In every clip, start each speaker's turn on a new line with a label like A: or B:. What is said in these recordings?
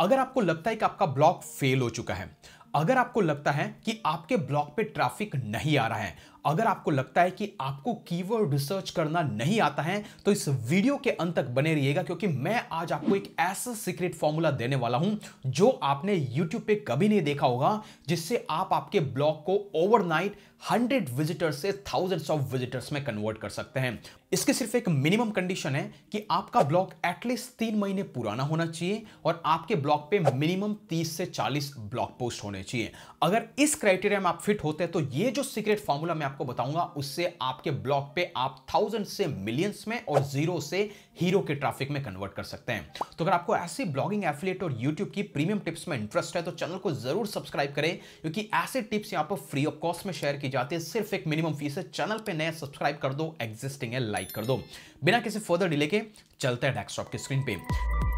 A: अगर आपको लगता है कि आपका ब्लॉग फेल हो चुका है अगर आपको लगता है कि आपके ब्लॉग पे ट्रैफिक नहीं आ रहा है अगर आपको लगता है कि आपको कीवर्ड रिसर्च करना नहीं आता है तो इस वीडियो के अंत तक बने रहिएगा क्योंकि मैं आज आपको एक ऐसा सीक्रेट फॉर्मूला देने वाला हूं जो आपने YouTube पे कभी नहीं देखा होगा जिससे आप आपके ब्लॉग को ओवरनाइट हंड्रेड विजिटर्स से थाउजेंड्स ऑफ विजिटर्स में कन्वर्ट कर सकते हैं इसके सिर्फ एक मिनिमम कंडीशन है कि आपका ब्लॉग एटलीस्ट तीन महीने पुराना होना चाहिए और आपके ब्लॉग पे मिनिमम तीस से चालीस ब्लॉग पोस्ट होने होनी चाहिए अगर इस क्राइटेरिया में आप फिट होते हैं तो ये जो सीक्रेट फॉर्मूला मैं आपको बताऊंगा उससे आपके ब्लॉग पे आप थाउजेंड से मिलियंस में और जीरो से हीरो के ट्रैफिक में कन्वर्ट कर सकते हैं तो अगर आपको ऐसे ब्लॉगिंग एफिलेट और यूट्यूब की प्रीमियम टिप्स में इंटरेस्ट है तो चैनल को जरूर सब्सक्राइब करें क्योंकि ऐसे टिप्स यहाँ पर फ्री ऑफ कॉस्ट में शेयर की जाती है सिर्फ एक मिनिमम फीस है चैनल पर नया सब्सक्राइब कर दो एग्जिस्टिंग है लाइक कर दो बिना किसी फर्दर डिले के चलते हैं डेस्कटॉप की स्क्रीन पर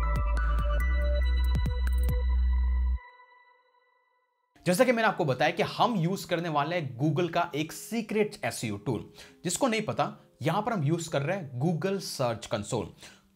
A: जैसा कि मैंने आपको बताया कि हम यूज करने वाले हैं गूगल का एक सीक्रेट एस टूल जिसको नहीं पता यहां पर हम यूज कर रहे हैं Google search console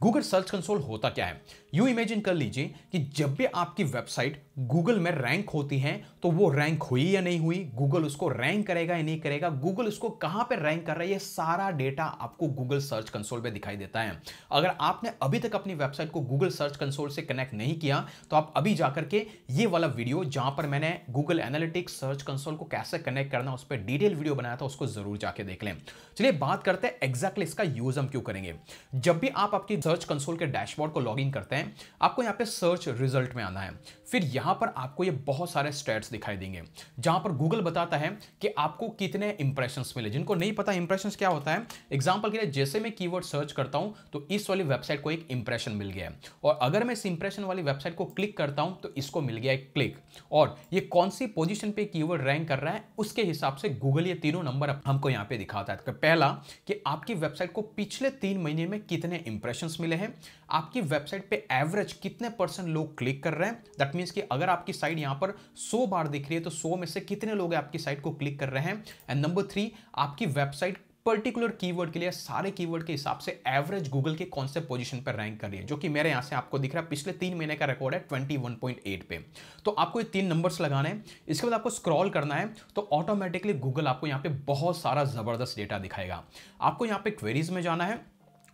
A: Google search console होता क्या है यू इमेजिन कर लीजिए कि जब भी आपकी वेबसाइट गूगल में रैंक होती है तो वो रैंक हुई या नहीं हुई गूगल उसको रैंक करेगा या नहीं करेगा गूगल उसको कहां पे रैंक कर रहा है ये सारा डेटा आपको गूगल सर्च कंसोल पे दिखाई देता है अगर आपने अभी तक अपनी वेबसाइट को गूगल सर्च कंसोल से कनेक्ट नहीं किया तो आप अभी जाकर के ये वाला वीडियो जहां पर मैंने गूगल एनालिटिक्स सर्च कंसोल को कैसे कनेक्ट करना उस पर डिटेल वीडियो बनाया था उसको जरूर जाके देख लें चलिए बात करते हैं एग्जैक्टली इसका यूज हम क्यों करेंगे जब भी आप आपकी सर्च कंसोल के डैशबोर्ड को लॉग करते हैं है आपको यहाँ पे सर्च रिजल्ट में आना है फिर यहाँ पर आपको ये बहुत सारे स्टेट्स दिखाई देंगे जहाँ पर गूगल बताता है कि आपको कितने इंप्रेशंस मिले जिनको नहीं पता इंप्रेशंस क्या होता है एग्जाम्पल के लिए जैसे मैं कीवर्ड सर्च करता हूँ तो इस वाली वेबसाइट को एक इंप्रेशन मिल गया है और अगर मैं इस इंप्रेशन वाली वेबसाइट को क्लिक करता हूँ तो इसको मिल गया एक क्लिक और ये कौन सी पोजिशन पे कीवर्ड रैंक कर रहा है उसके हिसाब से गूगल ये तीनों नंबर हमको यहाँ पे दिखाता है तो पहला कि आपकी वेबसाइट को पिछले तीन महीने में कितने इंप्रेशन मिले हैं आपकी वेबसाइट पे एवरेज कितने परसेंट लोग क्लिक कर रहे हैं दैट मीन्स कि अगर आपकी साइट यहाँ पर 100 बार दिख रही है तो 100 में से कितने लोग आपकी साइट को क्लिक कर रहे हैं एंड नंबर थ्री आपकी वेबसाइट पर्टिकुलर कीवर्ड के लिए सारे कीवर्ड के हिसाब से एवरेज गूगल के कौन से पोजीशन पर रैंक कर रही है जो कि मेरे यहाँ से आपको दिख रहा है पिछले तीन महीने का रिकॉर्ड है 21.8 पे तो आपको ये तीन नंबर्स लगाने हैं इसके बाद आपको स्क्रॉल करना है तो ऑटोमेटिकली गूगल आपको यहाँ पे बहुत सारा ज़बरदस्त डेटा दिखाएगा आपको यहाँ पे क्वेरीज में जाना है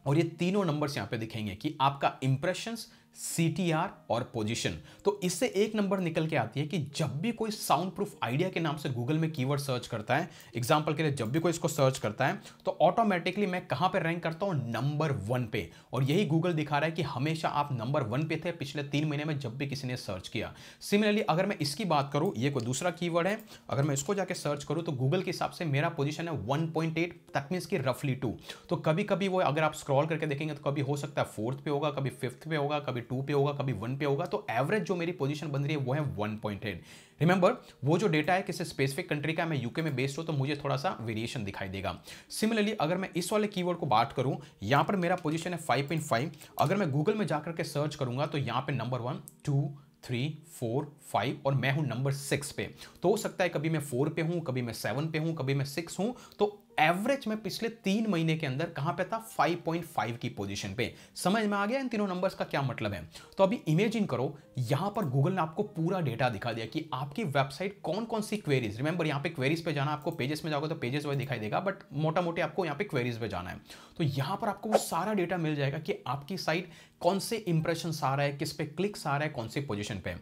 A: और ये तीनों नंबर्स यहाँ पे दिखेंगे कि आपका इंप्रेशंस सी और पोजिशन तो इससे एक नंबर निकल के आती है कि जब भी कोई साउंड प्रूफ आइडिया के नाम से गूगल में कीवर्ड सर्च करता है एग्जाम्पल के लिए जब भी कोई इसको सर्च करता है तो ऑटोमेटिकली मैं कहाँ पर रैंक करता हूँ नंबर वन पे और यही गूगल दिखा रहा है कि हमेशा आप नंबर वन पे थे पिछले तीन महीने में जब भी किसी ने सर्च किया सिमिलरली अगर मैं इसकी बात करूँ ये कोई दूसरा की है अगर मैं इसको जाके सर्च करूँ तो गूगल के हिसाब से मेरा पोजिशन है वन पॉइंट एट तक मीन्स की रफली टू तो कभी कभी वो अगर आप स्क्रॉल करके देखेंगे तो कभी हो सकता है फोर्थ पे होगा कभी फिफ्थ पे होगा कभी टू पे होगा कभी वन पे होगा तो एवरेज जो मेरी पोजीशन बन रही है वो है वन पॉइंट एट रिमेंबर वो जो डेटा है किसी स्पेसिफिक कंट्री का मैं यूके में बेस्ड हो तो मुझे थोड़ा सा वेरिएशन दिखाई देगा सिमिलरली अगर मैं इस वाले कीवर्ड को बात करूं यहां पर मेरा पोजीशन है फाइव अगर मैं गूगल में जाकर के सर्च करूंगा तो यहां पर number one two three four five और मैं हूं नंबर सिक्स पे तो हो सकता है कभी मैं फोर पे हूं कभी मैं सेवन पे हूं कभी मैं सिक्स हूं तो एवरेज में पिछले तीन महीने के अंदर कहां पे था 5.5 की पोजीशन पे समझ में आ गया इन तीनों नंबर्स का क्या मतलब है तो अभी इमेजिन करो यहां पर गूगल ने आपको पूरा डेटा दिखा दिया कि आपकी वेबसाइट कौन कौन सी क्वेरीज रिमेंबर यहां पे क्वेरीज पे जाना आपको पेजेस में जाओगे तो पेजेस वही दिखाई देगा बट मोटा मोटी आपको यहां पे क्वेरीज पे जाना है तो यहां पर आपको वो सारा डेटा मिल जाएगा कि आपकी साइट कौन से इंप्रेशन आ रहा है किस पे क्लिक्स आ रहा है कौन से पोजिशन पे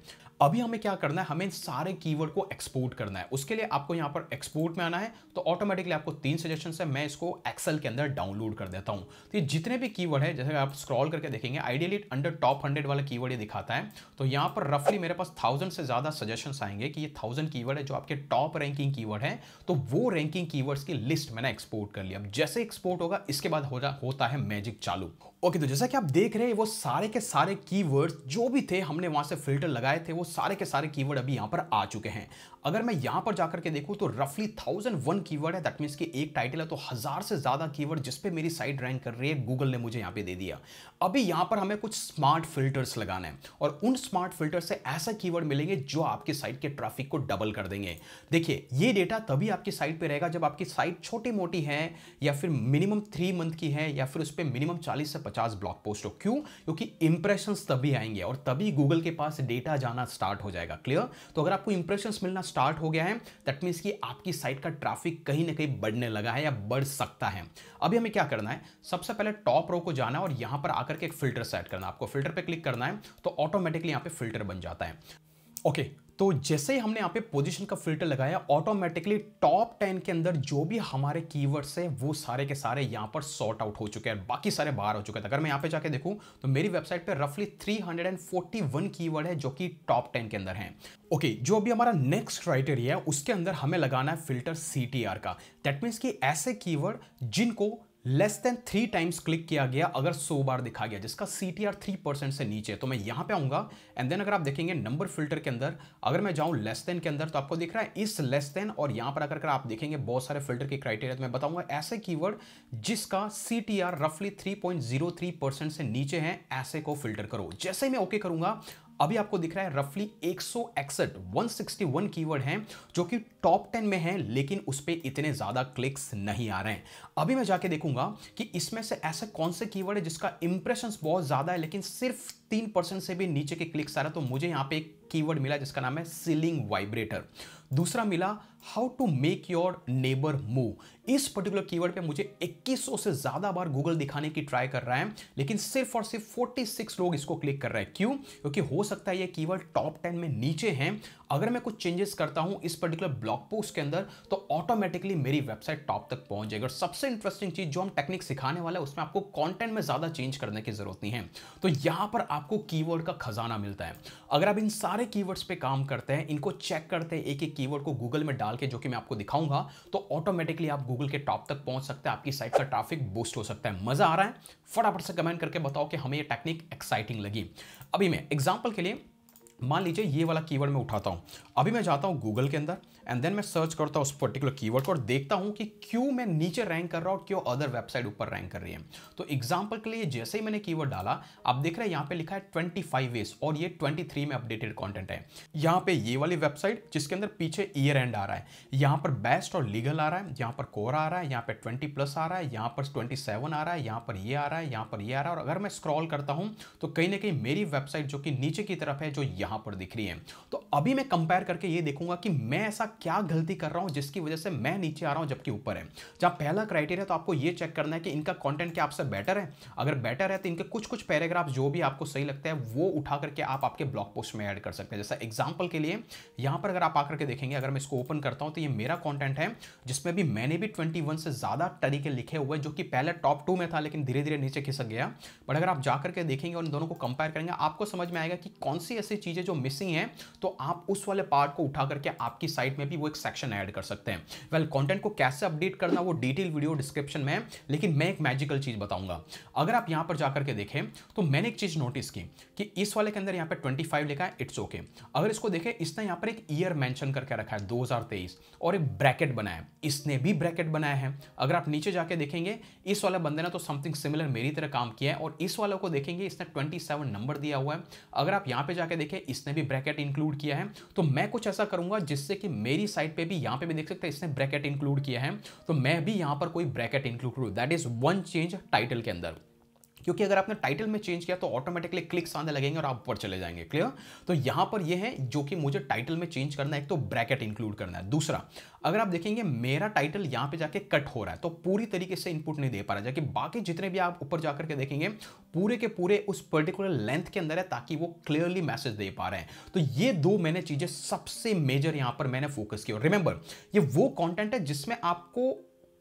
A: अभी हमें क्या करना है हमें सारे कीवर्ड को एक्सपोर्ट करना है उसके लिए आपको यहाँ पर एक्सपोर्ट में आना है तो ऑटोमेटिकली आपको तीन सजेशन है मैं इसको एक्सेल के अंदर डाउनलोड कर देता हूँ तो ये जितने भी कीवर्ड है जैसे आप स्क्रॉल करके देखेंगे आइडियली अंडर टॉप हंड्रेड वाला कीवर्ड ये दिखाता है तो यहाँ पर रफली मेरे पास थाउजेंड से ज़्यादा सजेशन आएंगे कि ये थाउजेंड की है जो आपके टॉप रैंकिंग की है तो वो रैंकिंग की की लिस्ट मैंने एक्सपोर्ट कर लिया अब जैसे एक्सपोर्ट होगा इसके बाद हो जा होता है मैजिक चालू ओके तो जैसा कि आप देख रहे हैं वो सारे के सारे कीवर्ड्स जो भी थे हमने वहां से फिल्टर लगाए थे वो सारे के सारे कीवर्ड अभी यहां पर आ चुके हैं अगर मैं यहां पर जाकर के देखूं तो रफली थाउजेंड वन कीवर्ड है दैट मीन्स कि एक टाइटल है तो हज़ार से ज़्यादा कीवर्ड जिस पे मेरी साइट रैंक कर रही है गूगल ने मुझे यहां पे दे दिया अभी यहां पर हमें कुछ स्मार्ट फिल्टर्स लगाना है और उन स्मार्ट फिल्टर से ऐसा कीवर्ड मिलेंगे जो आपकी साइट के ट्रैफिक को डबल कर देंगे देखिए ये डेटा तभी आपकी साइट पर रहेगा जब आपकी साइट छोटी मोटी है या फिर मिनिमम थ्री मंथ की है या फिर उस पर मिनिमम चालीस से पचास ब्लॉग पोस्ट हो क्यों क्योंकि इंप्रेशंस तभी आएंगे और तभी गूगल के पास डेटा जाना स्टार्ट हो जाएगा क्लियर तो अगर आपको इंप्रेशंस मिलना स्टार्ट हो गया है दैट मीन्स कि आपकी साइट का ट्रैफिक कहीं ना कहीं बढ़ने लगा है या बढ़ सकता है अभी हमें क्या करना है सबसे पहले टॉप रो को जाना और यहां पर आकर के एक फिल्टर सेट करना आपको फिल्टर पर क्लिक करना है तो ऑटोमेटिकली यहां पर फिल्टर बन जाता है ओके okay, तो जैसे ही हमने यहाँ पे पोजीशन का फिल्टर लगाया ऑटोमेटिकली टॉप टेन के अंदर जो भी हमारे कीवर्ड्स है वो सारे के सारे यहाँ पर सॉर्ट आउट हो चुके हैं बाकी सारे बाहर हो चुके हैं अगर मैं यहाँ पे जाके देखूँ तो मेरी वेबसाइट पे रफली 341 कीवर्ड है जो कि टॉप टेन के अंदर हैं ओके okay, जो अभी हमारा नेक्स्ट क्राइटेरिया है उसके अंदर हमें लगाना है फिल्टर सी का दैट मीन्स कि ऐसे कीवर्ड जिनको less than three times click किया गया अगर सो बार दिखा गया जिसका C T R three percent से नीचे तो मैं यहां पे आऊंगा एंड देन अगर आप देखेंगे नंबर फिल्टर के अंदर अगर मैं जाऊं लेस देन के अंदर तो आपको दिख रहा है इस लेस देन और यहां पर अगर आप देखेंगे बहुत सारे फिल्टर के क्राइटेरिया तो मैं बताऊंगा ऐसे कीवर्ड जिसका सी टी आर रफली three point zero three percent से नीचे है ऐसे को फिल्टर करो जैसे ही मैं ओके okay करूंगा अभी आपको दिख रहा है रफली एक सौ इकसठ वन सिक्सटी वन कीवर्ड हैं जो कि टॉप टेन में है लेकिन उस पर इतने ज़्यादा क्लिक्स नहीं आ रहे हैं अभी मैं जाके देखूंगा कि इसमें से ऐसे कौन से कीवर्ड है जिसका इंप्रेशन बहुत ज़्यादा है लेकिन सिर्फ तीन परसेंट से भी नीचे के क्लिक्स आ रहा तो मुझे यहां पे एक कीवर्ड मिला जिसका नाम है सीलिंग वाइब्रेटर दूसरा मिला how to make your neighbour move इस पर्टिकुलर कीवर्ड पे मुझे 2100 से ज़्यादा बार गूगल दिखाने की ट्राई कर रहा है लेकिन सिर्फ और सिर्फ 46 लोग इसको क्लिक कर रहे हैं क्यों क्योंकि हो सकता है ये कीवर्ड टॉप 10 में नीचे हैं अगर मैं कुछ चेंजेस करता हूं इस पर्टिकुलर ब्लॉग ब्लॉग पोस्ट के अंदर तो ऑटोमेटिकली मेरी वेबसाइट टॉप तक पहुंच जाएगी और सबसे इंटरेस्टिंग चीज जो हम टेक्निक सिखाने वाले है उसमें आपको कॉन्टेंट में ज़्यादा चेंज करने की ज़रूरत नहीं है तो यहां पर आपको कीवर्ड का खजाना मिलता है अगर आप इन सारे कीवर्ड्स पे काम करते हैं इनको चेक करते हैं एक एक कीवर्ड को गूगल में डाल के जो कि मैं आपको दिखाऊंगा तो ऑटोमेटिकली आप गूगल के टॉप तक पहुंच सकते हैं आपकी साइट का ट्रैफिक बूस्ट हो सकता है मज़ा आ रहा है फटाफट से कमेंट करके बताओ कि हमें ये टेक्निक एक्साइटिंग लगी अभी मैं एग्जाम्पल के लिए मान लीजिए ये वाला कीवर्ड मैं उठाता हूँ अभी मैं जाता हूँ गूगल के अंदर एंड देन मैं सर्च करता हूँ उस पर्टिकुलर कीवर्ड को और देखता हूँ कि क्यों मैं नीचे रैंक कर रहा हूँ और क्यों अदर वेबसाइट ऊपर रैंक कर रही है तो एग्जाम्पल के लिए जैसे ही मैंने कीवर्ड डाला आप देख रहे हैं यहाँ पे लिखा है ट्वेंटी फाइव और ये ट्वेंटी में अपडेटेड कॉन्टेंट है यहाँ पे ये वाली वेबसाइट जिसके अंदर पीछे ईयर एंड आ रहा है यहाँ पर बेस्ट और लीगल आ रहा है यहाँ पर कोर आ रहा है यहाँ पर ट्वेंटी प्लस आ रहा है यहाँ पर ट्वेंटी सेवन आ रहा है यहाँ पर ये आ रहा है यहाँ पर ये आ रहा है और अगर मैं स्क्रॉल करता हूँ तो कहीं ना कहीं मेरी वेबसाइट जो कि नीचे की तरफ है जो यहां पर दिख रही है तो अभी मैं कंपेयर करके ये देखूंगा कि मैं ऐसा क्या गलती कर रहा हूं जिसकी वजह से मैं नीचे आ रहा हूं जबकि ऊपर है जहां पहला क्राइटेरिया तो आपको ये चेक करना है कि इनका कॉन्टेंट क्या आपसे बेटर है अगर बेटर है तो इनके कुछ कुछ पैराग्राफ जो भी आपको सही लगता है वो उठा करके आप आपके ब्लॉग पोस्ट में ऐड कर सकते हैं जैसा एग्जाम्पल के लिए यहां पर अगर आप आकर के देखेंगे अगर मैं इसको ओपन करता हूं तो ये मेरा कॉन्टेंट है जिसमें भी मैंने भी ट्वेंटी से ज़्यादा तरीके लिखे हुए जो कि पहले टॉप टू में था लेकिन धीरे धीरे नीचे खिसक गया बट अगर आप जाकर के देखेंगे और इन दोनों को कंपेयर करेंगे आपको समझ में आएगा कि कौन सी ऐसी चीज़ चीज़ें जो मिसिंग हैं तो आप उस वाले पार्ट को उठा करके आपकी साइट में भी वो एक सेक्शन ऐड कर सकते हैं वेल well, कंटेंट को कैसे अपडेट करना वो डिटेल वीडियो डिस्क्रिप्शन में है लेकिन मैं एक मैजिकल चीज़ बताऊंगा अगर आप यहां पर जाकर के देखें तो मैंने एक चीज़ नोटिस की कि इस वाले के अंदर यहां पर ट्वेंटी फाइव लिखा है इट्स ओके अगर इसको देखें इसने यहां पर एक ईयर मैंशन करके रखा है दो और एक ब्रैकेट बनाया है इसने भी ब्रैकेट बनाया है अगर आप नीचे जाके देखेंगे इस वाले बंदे ने तो समथिंग सिमिलर मेरी तरह काम किया है और इस वाले को देखेंगे इसने 27 नंबर दिया हुआ है अगर आप यहां पे जाके देखें इसने भी ब्रैकेट इंक्लूड किया है तो मैं कुछ ऐसा करूंगा जिससे कि मेरी साइड पे भी यहां पे भी देख सकते हैं इसने ब्रैकेट इंक्लूड किया है तो मैं भी यहां पर कोई ब्रैकेट इंक्लूड करूँ that is one change title के अंदर क्योंकि अगर आपने टाइटल में चेंज किया तो ऑटोमेटिकली क्लिक्स आने लगेंगे और आप ऊपर चले जाएंगे क्लियर तो यहां पर यह है जो कि मुझे टाइटल में चेंज करना है एक तो ब्रैकेट इंक्लूड करना है दूसरा अगर आप देखेंगे मेरा टाइटल यहां पे जाके कट हो रहा है तो पूरी तरीके से इनपुट नहीं दे पा रहा जबकि बाकी जितने भी आप ऊपर जाकर के देखेंगे पूरे के पूरे उस पर्टिकुलर लेंथ के अंदर है ताकि वो क्लियरली मैसेज दे पा रहे हैं तो ये दो मैंने चीजें सबसे मेजर यहां पर मैंने फोकस किया और रिमेंबर ये वो कॉन्टेंट है जिसमें आपको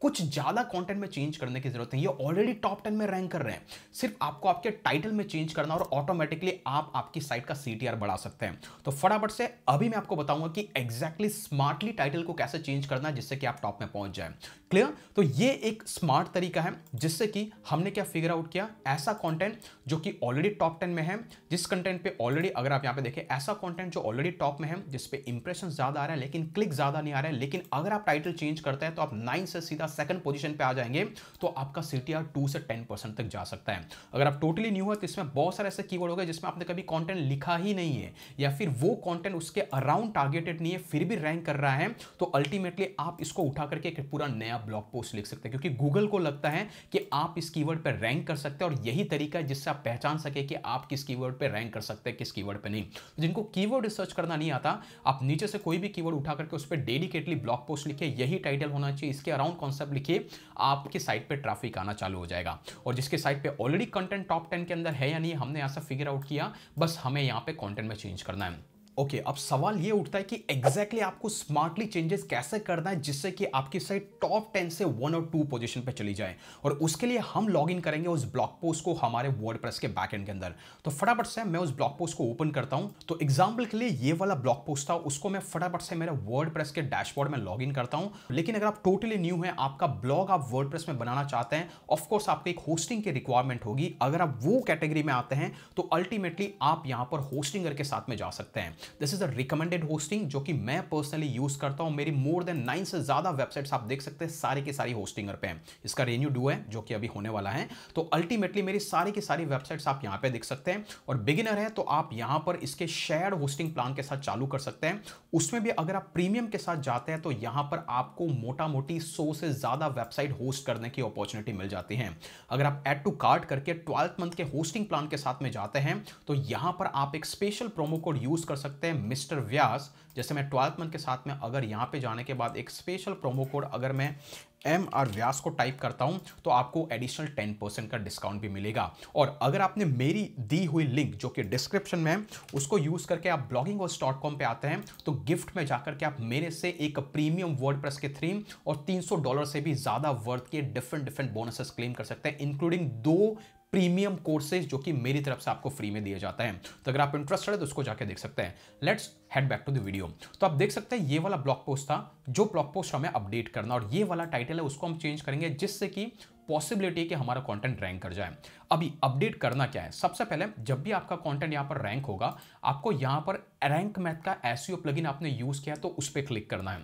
A: कुछ ज़्यादा कंटेंट में चेंज करने की जरूरत नहीं ये ऑलरेडी टॉप टेन में रैंक कर रहे हैं सिर्फ आपको आपके टाइटल में चेंज करना और ऑटोमेटिकली आप आपकी साइट का सी बढ़ा सकते हैं तो फटाफट से अभी मैं आपको बताऊंगा कि एग्जैक्टली स्मार्टली टाइटल को कैसे चेंज करना है जिससे कि आप टॉप में पहुंच जाए क्लियर तो ये एक स्मार्ट तरीका है जिससे कि हमने क्या फिगर आउट किया ऐसा कंटेंट जो कि ऑलरेडी टॉप टेन में है जिस कंटेंट पे ऑलरेडी अगर आप यहाँ पे देखें ऐसा कंटेंट जो ऑलरेडी टॉप में है जिस पे इंप्रेशन ज़्यादा आ रहा है लेकिन क्लिक ज़्यादा नहीं आ रहा है लेकिन अगर आप टाइटल चेंज करते हैं तो आप नाइन से सीधा सेकंड पोजिशन पे आ जाएंगे तो आपका सी टी से टेन तक जा सकता है अगर आप टोटली न्यू है तो इसमें बहुत सारे ऐसे की हो गए जिसमें आपने कभी कॉन्टेंट लिखा ही नहीं है या फिर वो कॉन्टेंट उसके अराउंड टारगेटेड नहीं है फिर भी रैंक कर रहा है तो अल्टीमेटली आप इसको उठा करके पूरा नया नया ब्लॉग पोस्ट लिख सकते हैं क्योंकि गूगल को लगता है कि आप इस कीवर्ड पर रैंक कर सकते हैं और यही तरीका है जिससे आप पहचान सके कि आप किस कीवर्ड पर रैंक कर सकते हैं किस कीवर्ड पर नहीं तो जिनको कीवर्ड रिसर्च करना नहीं आता आप नीचे से कोई भी कीवर्ड उठा करके उस पर डेडिकेटली ब्लॉग पोस्ट लिखिए यही टाइटल होना चाहिए इसके अराउंड कॉन्सेप्ट लिखिए आपकी साइट पर ट्राफिक आना चालू हो जाएगा और जिसके साइट पर ऑलरेडी कंटेंट टॉप टेन के अंदर है या नहीं हमने ऐसा फिगर आउट किया बस हमें यहाँ पे कंटेंट में चेंज करना है ओके okay, अब सवाल ये उठता है कि एग्जैक्टली exactly आपको स्मार्टली चेंजेस कैसे करना है जिससे कि आपकी साइट टॉप टेन से वन और टू पोजीशन पे चली जाए और उसके लिए हम लॉग इन करेंगे उस ब्लॉग पोस्ट को हमारे वर्ड के बैक एंड के अंदर तो फटाफट से मैं उस ब्लॉग पोस्ट को ओपन करता हूँ तो एग्जाम्पल के लिए ये वाला ब्लॉग पोस्ट था उसको मैं फटाफट से मेरे वर्ड के डैशबोर्ड में लॉग इन करता हूँ लेकिन अगर आप टोटली न्यू है आपका ब्लॉग आप वर्ड में बनाना चाहते हैं ऑफकोर्स आपके एक होस्टिंग की रिक्वायरमेंट होगी अगर आप वो कैटेगरी में आते हैं तो अल्टीमेटली आप यहाँ पर होस्टिंगर के साथ में जा सकते हैं this is a recommended hosting जो कि मैं पर्सनली यूज करता हूं मेरी मोर देन नाइन से ज्यादा वेबसाइट्स आप देख सकते हैं सारी की सारी होस्टिंगर पे हैं इसका रेन्यू डू है जो कि अभी होने वाला है तो अल्टीमेटली मेरी सारी की सारी वेबसाइट्स आप यहां पर देख सकते हैं और बिगिनर है तो आप यहां पर इसके शेयर होस्टिंग प्लान के साथ चालू कर सकते हैं उसमें भी अगर आप प्रीमियम के साथ जाते हैं तो यहां पर आपको मोटा मोटी सौ से ज्यादा वेबसाइट होस्ट करने की अपॉर्चुनिटी मिल जाती है अगर आप एड टू कार्ड करके ट्वेल्थ मंथ के होस्टिंग प्लान के साथ में जाते हैं तो यहां पर आप एक स्पेशल प्रोमो कोड यूज कर सकते सकते हैं मिस्टर व्यास जैसे मैं ट्वेल्थ मंथ के साथ में अगर यहाँ पे जाने के बाद एक स्पेशल प्रोमो कोड अगर मैं एम आर व्यास को टाइप करता हूँ तो आपको एडिशनल टेन परसेंट का डिस्काउंट भी मिलेगा और अगर आपने मेरी दी हुई लिंक जो कि डिस्क्रिप्शन में है उसको यूज़ करके आप ब्लॉगिंग वर्स डॉट कॉम पर आते हैं तो गिफ्ट में जाकर के आप मेरे से एक प्रीमियम वर्ल्ड प्रेस के थ्रीम और 300 डॉलर से भी ज़्यादा वर्थ के डिफरेंट डिफरेंट बोनसेस क्लेम कर सकते हैं इंक्लूडिंग दो प्रीमियम कोर्सेज जो कि मेरी तरफ से आपको फ्री में दिया जाता है तो अगर आप इंटरेस्टेड है तो उसको जाके देख सकते हैं let's head back to the video तो आप देख सकते हैं ये वाला ब्लॉग पोस्ट था जो ब्लॉग पोस्ट हमें अपडेट करना और ये वाला टाइटल है उसको हम चेंज करेंगे जिससे कि पॉसिबिलिटी है कि हमारा कंटेंट रैंक कर जाए अभी अपडेट करना क्या है सबसे पहले जब भी आपका कंटेंट यहाँ पर रैंक होगा आपको यहाँ पर रैंक मैथ का एस प्लगइन e आपने यूज़ किया तो उस पर क्लिक करना है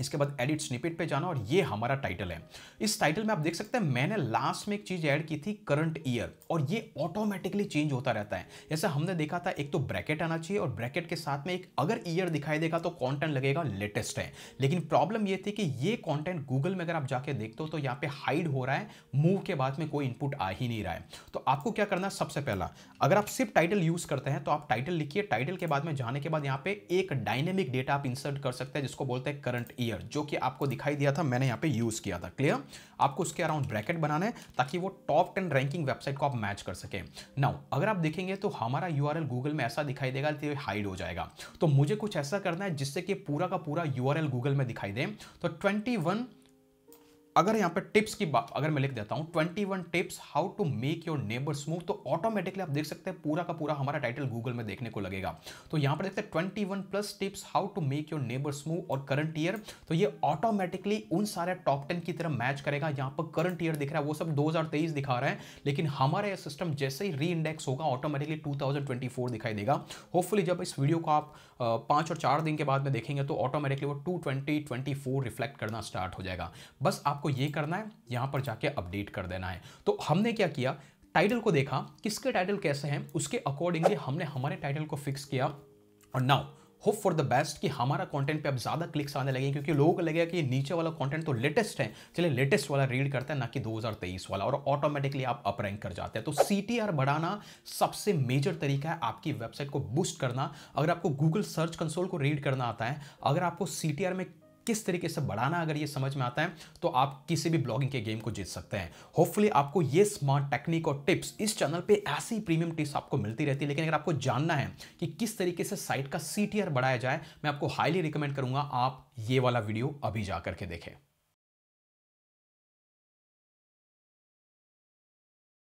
A: इसके बाद एडिट स्निपेट पे जाना और ये हमारा टाइटल है इस टाइटल में आप देख सकते हैं मैंने लास्ट में एक चीज़ ऐड की थी करंट ईयर और ये ऑटोमेटिकली चेंज होता रहता है जैसे हमने देखा था एक तो ब्रैकेट आना चाहिए और ब्रैकेट के साथ में एक अगर ईयर दिखाई देगा तो कॉन्टेंट लगेगा लेटेस्ट है लेकिन प्रॉब्लम ये थी कि ये कॉन्टेंट गूगल में अगर आप जाके देखते हो तो यहाँ पे हाइड हो रहा है मूव के बाद में कोई इनपुट आ ही नहीं रहा है तो आपको क्या करना है सबसे पहला अगर आप सिर्फ टाइटल यूज़ करते हैं तो आप टाइटल लिखिए टाइटल के बाद में जाने के बाद यहाँ पे एक डायनेमिक डेटा आप इंसर्ट कर सकते हैं जिसको बोलते हैं करंट ईयर ईयर जो कि आपको दिखाई दिया था मैंने यहाँ पे यूज़ किया था क्लियर आपको उसके अराउंड ब्रैकेट बनाना है ताकि वो टॉप टेन रैंकिंग वेबसाइट को आप मैच कर सकें नाउ अगर आप देखेंगे तो हमारा यू गूगल में ऐसा दिखाई देगा कि तो हाइड हो जाएगा तो मुझे कुछ ऐसा करना है जिससे कि पूरा का पूरा यू गूगल में दिखाई दे तो ट्वेंटी अगर यहाँ पे टिप्स की बात अगर मैं लिख देता हूँ twenty one tips how to make your neighbour smooth तो ऑटोमेटिकली आप देख सकते हैं पूरा का पूरा हमारा टाइटल गूगल में देखने को लगेगा तो यहाँ पर देखते हैं twenty one plus tips how to make your neighbour smooth और करंट ईयर तो ये ऑटोमेटिकली उन सारे टॉप टेन की तरह मैच करेगा यहाँ पर करंट ईयर दिख रहा है वो सब दो दिखा रहे हैं लेकिन हमारा यह सिस्टम जैसे ही री होगा ऑटोमेटिकली टू दिखाई देगा होपफुली जब इस वीडियो को आप पाँच और चार दिन के बाद में देखेंगे तो ऑटोमेटिकली वो to twenty twenty four reflect करना स्टार्ट हो जाएगा बस आपको ये करना है यहाँ पर जाके अपडेट कर देना है तो हमने क्या किया टाइटल को देखा किसके टाइटल कैसे हैं उसके अकॉर्डिंगली हमने हमारे टाइटल को फिक्स किया और now hope for the best कि हमारा कंटेंट पे अब ज़्यादा क्लिक्स आने लगे क्योंकि लोगों को लगेगा कि नीचे वाला कंटेंट तो लेटेस्ट है चलिए लेटेस्ट वाला रीड करता है ना कि 2023 वाला और ऑटोमेटिकली आप अप रैंक कर जाते हैं तो सी बढ़ाना सबसे मेजर तरीका है आपकी वेबसाइट को बूस्ट करना अगर आपको गूगल सर्च कंसोल को रीड करना आता है अगर आपको सी में किस तरीके से बढ़ाना अगर ये समझ में आता है तो आप किसी भी ब्लॉगिंग के गेम को जीत सकते हैं होपफुली आपको ये स्मार्ट टेक्निक और टिप्स इस चैनल पे ऐसी प्रीमियम टिप्स आपको मिलती रहती है लेकिन अगर आपको जानना है कि किस तरीके से साइट का सी बढ़ाया जाए मैं आपको हाईली रिकमेंड करूंगा आप ये वाला वीडियो अभी जा करके देखें